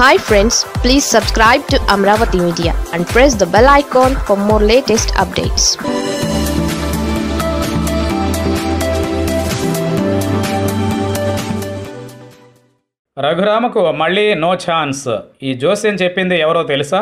hi friends please subscribe to Amaravati media and press the bell icon for more latest updates రఘురామకు మళ్ళీ no chance ఈ జోస్యం చెప్పింది ఎవరో తెలుసా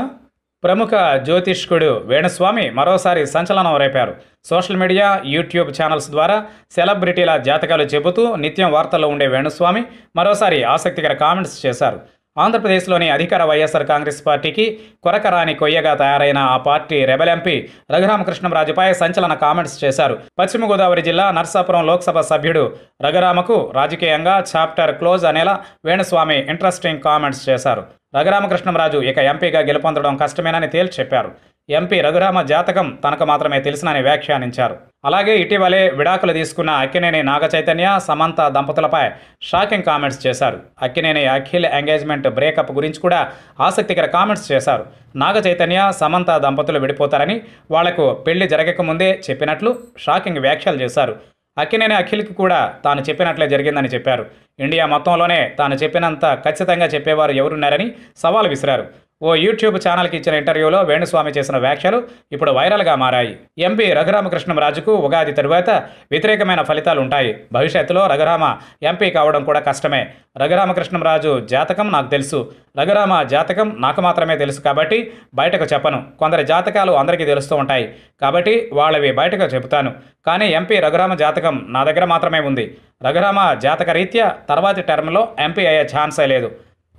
ప్రముఖ జ్యోతిష్కుడు వేణుస్వామి మరోసారి సంచలనం రేపారు సోషల్ మీడియా యూట్యూబ్ ఛానల్స్ ద్వారా సెలబ్రిటీల జాతకాలు చెబుతూ నిత్యం వార్తల్లో ఉండే వేణుస్వామి మరోసారి ఆసక్తికర కామెంట్స్ చేశారు ఆంధ్రప్రదేశ్లోని అధికార వైఎస్ఆర్ కాంగ్రెస్ పార్టీకి కొరకరాని కొయ్యగా తయారైన ఆ పార్టీ రెబల్ ఎంపీ రఘురామకృష్ణరాజుపై సంచలన కామెంట్స్ చేశారు పశ్చిమ గోదావరి జిల్లా నర్సాపురం లోక్సభ సభ్యుడు రఘురామకు రాజకీయంగా చాప్టర్ క్లోజ్ అనేలా వేణుస్వామి ఇంట్రెస్టింగ్ కామెంట్స్ చేశారు రఘురామకృష్ణరాజు ఇక ఎంపీగా గెలుపొందడం కష్టమేనని తేల్చి చెప్పారు ఎంపీ రఘురామ జాతకం తనకు మాత్రమే తెలిసినని వ్యాఖ్యానించారు అలాగే ఇటీవలే విడాకులు తీసుకున్న అక్కినేని నాగచైతన్య సమంత దంపతులపై షాకింగ్ కామెంట్స్ చేశారు అక్కినేని అఖిల్ ఎంగేజ్మెంట్ బ్రేకప్ గురించి కూడా ఆసక్తికర కామెంట్స్ చేశారు నాగచైతన్య సమంత దంపతులు విడిపోతారని వాళ్లకు పెళ్లి జరగకముందే చెప్పినట్లు షాకింగ్ వ్యాఖ్యలు చేశారు అక్కినేని అఖిల్కి కూడా తాను చెప్పినట్లే జరిగిందని చెప్పారు ఇండియా మొత్తంలోనే తాను చెప్పినంత ఖచ్చితంగా చెప్పేవారు ఎవరున్నారని సవాల్ విసిరారు ఓ యూట్యూబ్ ఛానల్కి ఇచ్చిన ఇంటర్వ్యూలో వేణుస్వామి చేసిన వ్యాఖ్యలు ఇప్పుడు వైరల్గా మారాయి ఎంపీ రఘురామకృష్ణం రాజుకు ఉగాది తరువాత వ్యతిరేకమైన ఫలితాలు ఉంటాయి భవిష్యత్తులో రఘురామ ఎంపీ కావడం కూడా కష్టమే రఘురామకృష్ణం రాజు జాతకం నాకు తెలుసు రఘురామ జాతకం నాకు మాత్రమే తెలుసు కాబట్టి బయటకు చెప్పను కొందరి జాతకాలు అందరికీ తెలుస్తూ ఉంటాయి కాబట్టి వాళ్ళవి బయటకు చెబుతాను కానీ ఎంపీ రఘురామ జాతకం నా దగ్గర మాత్రమే ఉంది రఘురామ జాతక రీత్యా తర్వాతి టర్మ్లో ఎంపీ అయ్యే ఛాన్సే లేదు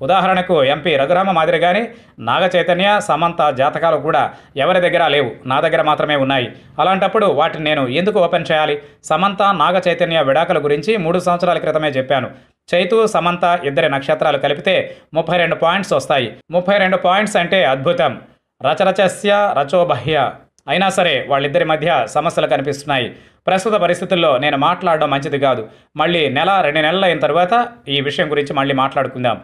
ఉదాహరణకు ఎంపీ రఘురామ మాదిరిగానే నాగ చైతన్య సమంత జాతకాలు కూడా ఎవరి దగ్గర లేవు నా దగ్గర మాత్రమే ఉన్నాయి అలాంటప్పుడు వాటిని నేను ఎందుకు ఓపెన్ చేయాలి సమంత నాగ చైతన్య విడాకుల గురించి మూడు సంవత్సరాల క్రితమే చెప్పాను చైతు సమంత ఇద్దరి నక్షత్రాలు కలిపితే ముప్పై రెండు పాయింట్స్ వస్తాయి ముప్పై రెండు పాయింట్స్ అంటే అద్భుతం రచరచస్య రచోబహ్య అయినా సరే వాళ్ళిద్దరి మధ్య సమస్యలు కనిపిస్తున్నాయి ప్రస్తుత పరిస్థితుల్లో నేను మాట్లాడడం మంచిది కాదు మళ్ళీ నెల రెండు నెలలు అయిన తర్వాత ఈ విషయం గురించి మళ్ళీ మాట్లాడుకుందాం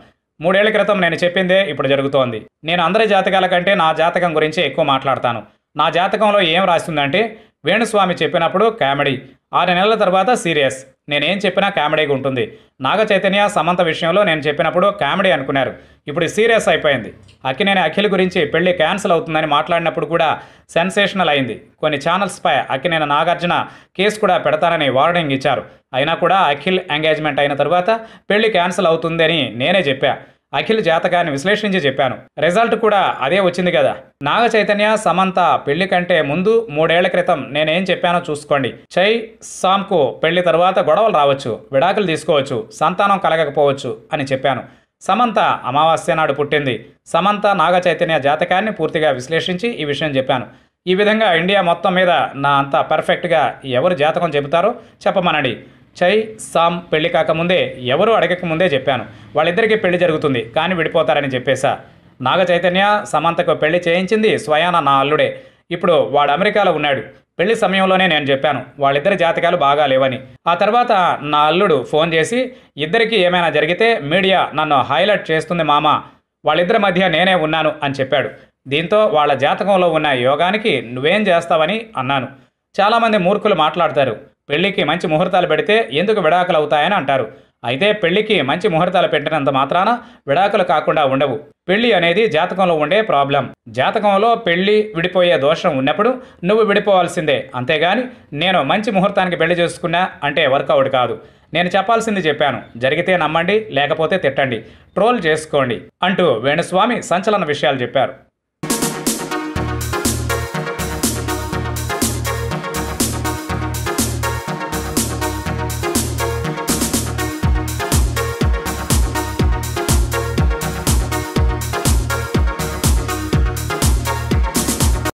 మూడేళ్ల క్రితం నేను చెప్పిందే ఇప్పుడు జరుగుతోంది నేను అందరి జాతకాల కంటే నా జాతకం గురించి ఎక్కువ మాట్లాడతాను నా జాతకంలో ఏం రాస్తుందంటే వేణుస్వామి చెప్పినప్పుడు కామెడీ ఆరు నెలల తర్వాత సీరియస్ నేనేం చెప్పినా కామెడీగా ఉంటుంది నాగ చైతన్య సమంత విషయంలో నేను చెప్పినప్పుడు కామెడీ అనుకున్నారు ఇప్పుడు సీరియస్ అయిపోయింది అక్కినేని అఖిల్ గురించి పెళ్లి క్యాన్సిల్ అవుతుందని మాట్లాడినప్పుడు కూడా సెన్సేషనల్ అయింది కొన్ని ఛానల్స్పై అక్కినేని నాగార్జున కేసు కూడా పెడతానని వార్నింగ్ ఇచ్చారు అయినా కూడా అఖిల్ ఎంగేజ్మెంట్ అయిన తర్వాత పెళ్లి క్యాన్సిల్ అవుతుందని నేనే చెప్పాను అఖిల్ జాతకాన్ని విశ్లేషించి చెప్పాను రిజల్ట్ కూడా అదే వచ్చింది కదా నాగ చైతన్య సమంత పెళ్లి కంటే ముందు మూడేళ్ల క్రితం నేనేం చెప్పానో చూసుకోండి చై సామ్కు పెళ్లి తర్వాత గొడవలు రావచ్చు విడాకులు తీసుకోవచ్చు సంతానం కలగకపోవచ్చు అని చెప్పాను సమంత అమావాస్య నాడు పుట్టింది సమంత నాగ చైతన్య జాతకాన్ని పూర్తిగా విశ్లేషించి ఈ విషయం చెప్పాను ఈ విధంగా ఇండియా మొత్తం మీద నా అంతా పర్ఫెక్ట్గా ఎవరు జాతకం చెబుతారో చెప్పమనండి చై సామ్ పెళ్లి కాకముందే ఎవరు అడగకముందే చెప్పాను వాళ్ళిద్దరికీ పెళ్లి జరుగుతుంది కానీ విడిపోతారని చెప్పేశా నాగ చైతన్య సమంతకు పెళ్లి చేయించింది స్వయాన నా అల్లుడే ఇప్పుడు వాడు అమెరికాలో ఉన్నాడు పెళ్లి సమయంలోనే నేను చెప్పాను వాళ్ళిద్దరి జాతకాలు బాగా లేవని ఆ తర్వాత నా అల్లుడు ఫోన్ చేసి ఇద్దరికీ ఏమైనా జరిగితే మీడియా నన్ను హైలైట్ చేస్తుంది మామ వాళ్ళిద్దరి మధ్య నేనే ఉన్నాను అని చెప్పాడు దీంతో వాళ్ళ జాతకంలో ఉన్న యోగానికి నువ్వేం చేస్తావని అన్నాను చాలామంది మూర్ఖులు మాట్లాడతారు పెళ్లికి మంచి ముహూర్తాలు పెడితే ఎందుకు విడాకులు అవుతాయని అంటారు అయితే పెళ్లికి మంచి ముహూర్తాలు పెట్టినంత మాత్రాన విడాకులు కాకుండా ఉండవు పెళ్లి అనేది జాతకంలో ఉండే ప్రాబ్లం జాతకంలో పెళ్లి విడిపోయే దోషం ఉన్నప్పుడు నువ్వు విడిపోవాల్సిందే అంతేగాని నేను మంచి ముహూర్తానికి పెళ్లి చేసుకున్నా అంటే వర్కౌట్ కాదు నేను చెప్పాల్సింది చెప్పాను జరిగితే నమ్మండి లేకపోతే తిట్టండి ట్రోల్ చేసుకోండి అంటూ వేణుస్వామి సంచలన విషయాలు చెప్పారు